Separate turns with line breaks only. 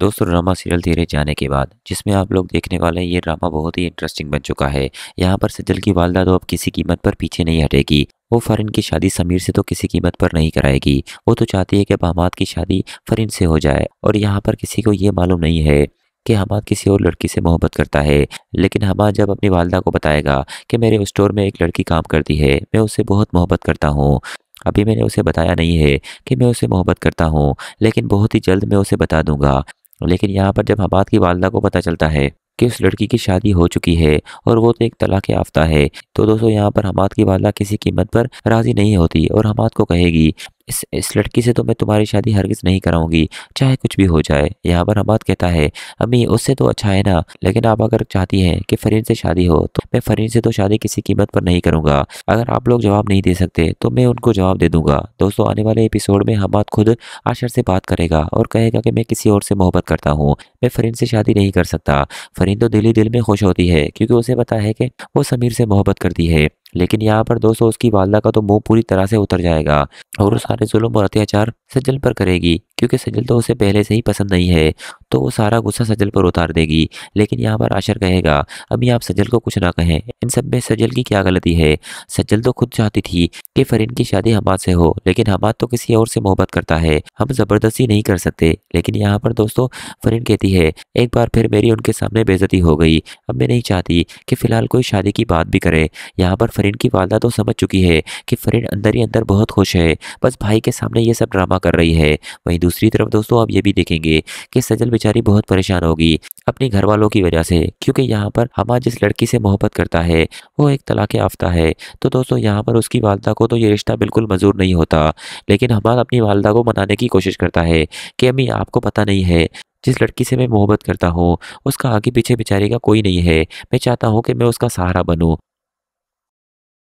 दोस्तों drama serial धीरे जाने के बाद जिसमें आप लोग देखने वाले ये ड्रामा बहुत ही इंटरेस्टिंग बन चुका है यहाँ पर सजल की वालदा तो अब किसी कीमत पर पीछे नहीं हटेगी वो फरिन की शादी समीर से तो किसी कीमत पर नहीं कराएगी वो तो चाहती है कि बहमाद की शादी फरिन से हो जाए और यहाँ पर किसी को ये मालूम नहीं है कि हमाद किसी और लड़की से मोहब्बत करता है लेकिन हमाद जब अपनी वालदा को बताएगा कि मेरे स्टोर में एक लड़की काम करती है मैं उससे बहुत मोहब्बत करता हूँ अभी मैंने उसे बताया नहीं है कि मैं उसे मोहब्बत करता हूँ लेकिन बहुत ही जल्द मैं उसे बता दूंगा लेकिन यहाँ पर जब हबाद की वालदा को पता चलता है कि उस लड़की की शादी हो चुकी है और वो तो एक तलाक याफ्ता है तो दोस्तों यहाँ पर हमाद की वाला किसी कीमत पर राजी नहीं होती और हमाद को कहेगी इस इस लड़की से तो मैं तुम्हारी शादी हरगिज़ नहीं कराऊंगी चाहे कुछ भी हो जाए यहाँ पर अमाद कहता है अम्मी उससे तो अच्छा है ना लेकिन आप अगर चाहती हैं कि फरीन से शादी हो तो मैं फरीन से तो शादी किसी कीमत पर नहीं करूँगा अगर आप लोग जवाब नहीं दे सकते तो मैं उनको जवाब दे दूँगा दोस्तों आने वाले एपिसोड में हमाद खुद आशर से बात करेगा और कहेगा कि मैं किसी और से मोहब्बत करता हूँ मैं फरीन से शादी नहीं कर सकता फरीन तो दिल ही दिल में खुश होती है क्योंकि उसे पता है कि वो समीर से मोहब्बत करती है लेकिन यहाँ पर दोस्तों उसकी वालदा का तो मुंह पूरी तरह से उतर जाएगा और सारे जुल्म और अत्याचार सजल पर करेगी क्योंकि सजल तो उसे पहले से ही पसंद नहीं है तो वो सारा गुस्सा सजल पर उतार देगी लेकिन यहाँ पर आशर कहेगा अभी आप सजल को कुछ ना कहें इन सब में सजल की क्या गलती है सजल तो खुद चाहती थी कि फरीन की शादी हमाद से हो लेकिन हमाद तो किसी और से मोहब्बत करता है हम ज़बरदस्ती नहीं कर सकते लेकिन यहाँ पर दोस्तों फरीन कहती है एक बार फिर मेरी उनके सामने बेजती हो गई अब मैं नहीं चाहती कि फ़िलहाल कोई शादी की बात भी करे यहाँ पर फरीन की वालदा तो समझ चुकी है कि फरीन अंदर ही अंदर बहुत खुश है बस भाई के सामने ये सब ड्रामा कर रही है वहीं दूसरी तरफ दोस्तों आप ये भी देखेंगे कि सजल बेचारी बहुत परेशान होगी अपने घर वालों की वजह से क्योंकि यहाँ पर हमारा जिस लड़की से मोहब्बत करता है वो एक तलाक याफ्ता है तो दोस्तों यहाँ पर उसकी वालदा को तो ये रिश्ता बिल्कुल मंजूर नहीं होता लेकिन हमार अपनी वालदा को मनाने की कोशिश करता है कि अम्मी आपको पता नहीं है जिस लड़की से मैं मोहब्बत करता हूँ उसका आगे पीछे बेचारे का कोई नहीं है मैं चाहता हूँ कि मैं उसका सहारा बनूँ